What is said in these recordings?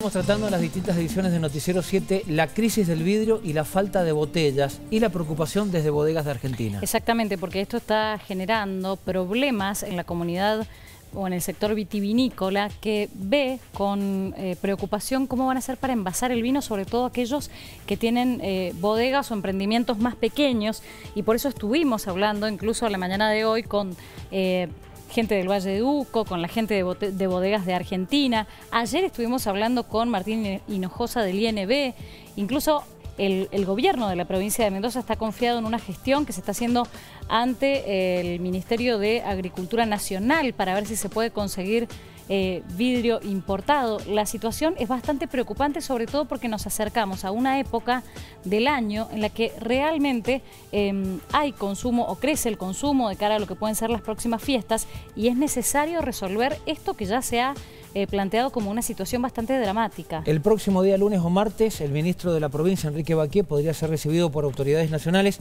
Estamos tratando en las distintas ediciones de Noticiero 7 la crisis del vidrio y la falta de botellas y la preocupación desde bodegas de Argentina. Exactamente, porque esto está generando problemas en la comunidad o en el sector vitivinícola que ve con eh, preocupación cómo van a hacer para envasar el vino, sobre todo aquellos que tienen eh, bodegas o emprendimientos más pequeños y por eso estuvimos hablando incluso a la mañana de hoy con... Eh, gente del Valle de Uco, con la gente de, bodegas de Argentina. Ayer estuvimos hablando con Martín Hinojosa del INB, incluso el, gobierno de la provincia de Mendoza está confiado en una gestión que se está haciendo ante eh, el Ministerio de Agricultura Nacional para ver si se puede conseguir eh, vidrio importado. La situación es bastante preocupante, sobre todo porque nos acercamos a una época del año en la que realmente em, hay consumo o crece el consumo de cara a lo que pueden ser las próximas fiestas y es necesario resolver esto que ya se ha eh, planteado como una situación bastante dramática. El próximo día, lunes o martes, el ministro de la provincia, Enrique que aquí, podría ser recibido por autoridades nacionales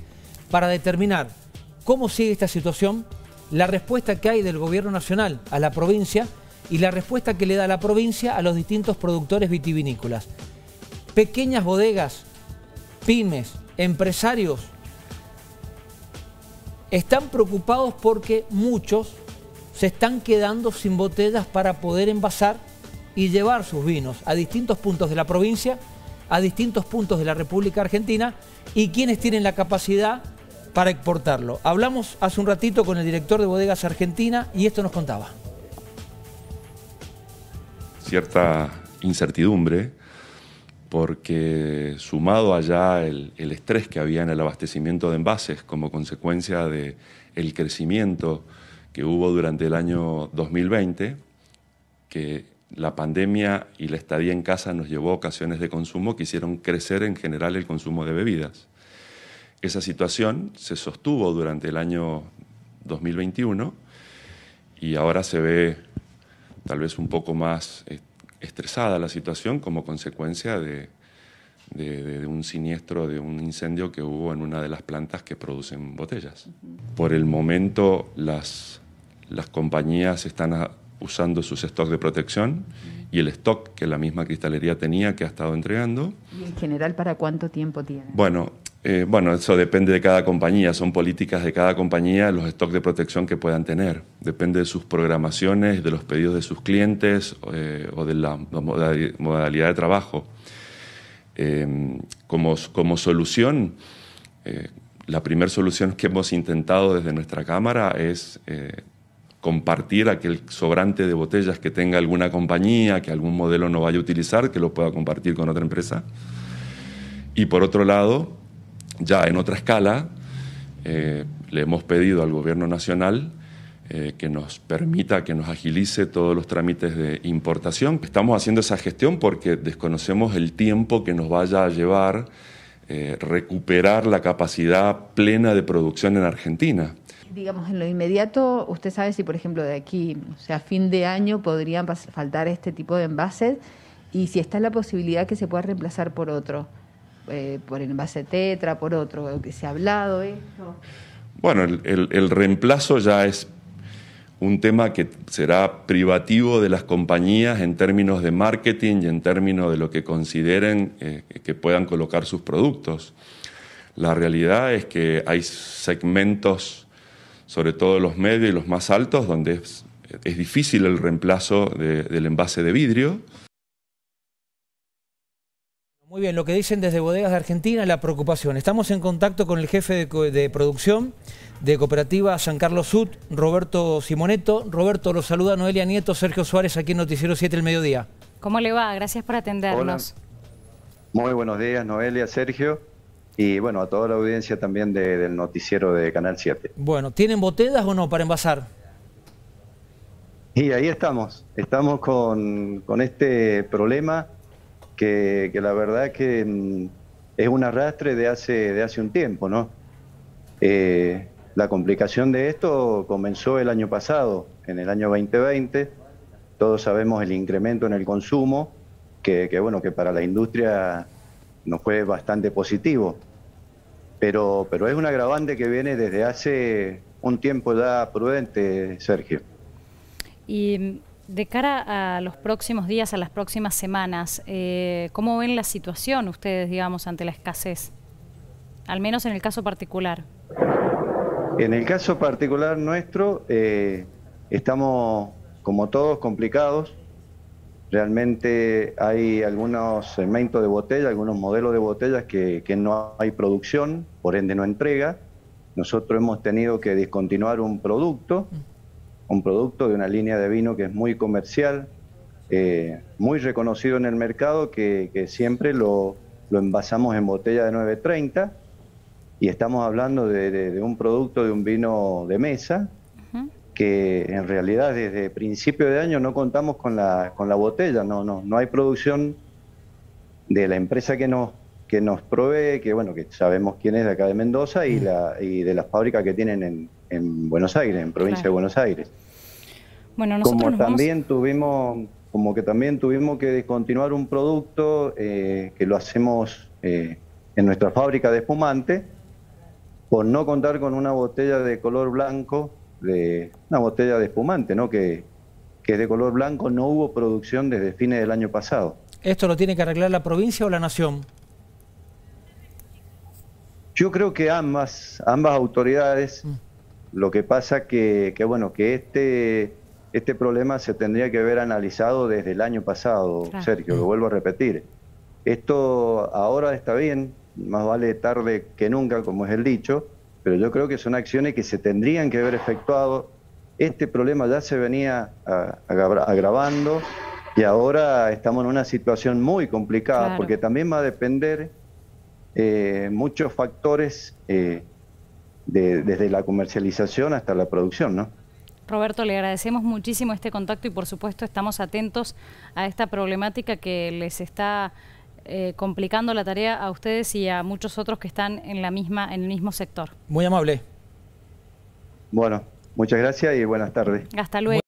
para determinar cómo sigue esta situación, la respuesta que hay del gobierno nacional a la provincia y la respuesta que le da la provincia a los distintos productores vitivinícolas. Pequeñas bodegas, pymes, empresarios, están preocupados porque muchos se están quedando sin botellas para poder envasar y llevar sus vinos a distintos puntos de la provincia a distintos puntos de la República Argentina y quienes tienen la capacidad para exportarlo. Hablamos hace un ratito con el director de Bodegas Argentina y esto nos contaba. Cierta incertidumbre porque sumado allá el, estrés que había en el abastecimiento de envases como consecuencia del crecimiento que hubo durante el año 2020, que la pandemia y la estadía en casa nos llevó a ocasiones de consumo que hicieron crecer en general el consumo de bebidas. Esa situación se sostuvo durante el año 2021 y ahora se ve tal vez un poco más eh, estresada la situación como consecuencia de, un siniestro, de un incendio que hubo en una de las plantas que producen botellas. Por el momento las, las compañías están usando sus stocks de protección y el stock que la misma cristalería tenía que ha estado entregando. ¿Y en general para cuánto tiempo tiene? Bueno, eh, bueno, eso depende de cada compañía, son políticas de cada compañía los stocks de protección que puedan tener. Depende de sus programaciones, de los pedidos de sus clientes eh, o de la modalidad de trabajo. Em, como, como, solución, eh, la primera solución que hemos intentado desde nuestra Cámara es compartir aquel sobrante de botellas que tenga alguna compañía, que algún modelo no vaya a utilizar, que lo pueda compartir con otra empresa. Y por otro lado, ya en otra escala, eh, le hemos pedido al Gobierno Nacional eh, que nos permita, que nos agilice todos los trámites de importación. Estamos haciendo esa gestión porque desconocemos el tiempo que nos vaya a llevar eh, recuperar la capacidad plena de producción en Argentina digamos, en lo inmediato, usted sabe si, por ejemplo, de aquí, o sea, a fin de año podrían faltar este tipo de envases y si está la posibilidad que se pueda reemplazar por otro, eh, por el envase tetra, por otro, que se ha hablado esto. Bueno, el, reemplazo ya es un tema que será privativo de las compañías en términos de marketing y en términos de lo que consideren eh, que puedan colocar sus productos. La realidad es que hay segmentos sobre todo los medios y los más altos, donde es, difícil el reemplazo del envase de vidrio. Muy bien, lo que dicen desde Bodegas de Argentina, la preocupación. Estamos en contacto con el jefe de, producción de Cooperativa San Carlos Sud, Roberto Simoneto. Roberto, los saluda Noelia Nieto, Sergio Suárez, aquí en Noticiero 7 El Mediodía. ¿Cómo le va? Gracias por atendernos. Muy buenos días, Noelia, Sergio y bueno, a toda la audiencia también del noticiero de Canal 7. Bueno, ¿tienen botellas o no para envasar? Y ahí estamos, estamos con, este problema que, la verdad que mm, es un arrastre de hace, de hace un tiempo, ¿no? Eh, la complicación de esto comenzó el año pasado, en el año 2020, todos sabemos el incremento en el consumo, que, que bueno, que para la industria nos fue bastante positivo, pero, es un agravante que viene desde hace un tiempo ya prudente, Sergio. Y mm, de cara a los próximos días, a las próximas semanas, eh, ¿cómo ven la situación ustedes, digamos, ante la escasez? Al menos en el caso particular. En el caso particular nuestro, eh, estamos, como todos, complicados. Realmente hay algunos segmentos de botella, algunos modelos de botellas que, no hay producción, por ende no entrega. Nosotros hemos tenido que discontinuar un producto, mm. un producto de una línea de vino que es muy comercial, eh, muy reconocido en el mercado, que, siempre lo, envasamos en botella de 930 y estamos hablando de un producto de un vino de mesa que en realidad desde principio de año no contamos con la, con la botella, no, no, no hay producción de la empresa que nos, que nos provee, que bueno, que sabemos quién es de acá de Mendoza y, mm. la, y de las fábricas que tienen en, en Buenos Aires, en provincia de Buenos Aires. Bueno, como también tuvimos, como que también tuvimos que descontinuar un producto eh, que lo hacemos eh, en nuestra fábrica de espumante, por no contar con una botella de color blanco de una botella de espumante, ¿no? Que, que es de color blanco, no hubo producción desde fines del año pasado. ¿Esto lo tiene que arreglar la provincia o la nación? Yo creo que ambas, ambas autoridades, mm. lo que pasa que, que bueno, que este, este problema se tendría que haber analizado desde el año pasado, Sergio, lo mm. vuelvo a repetir. Esto ahora está bien, más vale tarde que nunca, como es el dicho, pero yo creo que son acciones que se tendrían que haber efectuado. Este problema ya se venía agravando y ahora estamos en una situación muy complicada porque también va a depender eh, muchos factores eh, desde la comercialización hasta la producción, ¿no? Roberto, le agradecemos muchísimo este contacto y por supuesto estamos atentos a esta problemática que les está eh, complicando la tarea a ustedes y a muchos otros que están en, la misma, en el mismo sector. Muy amable. Bueno, muchas gracias y buenas tardes. Hasta luego.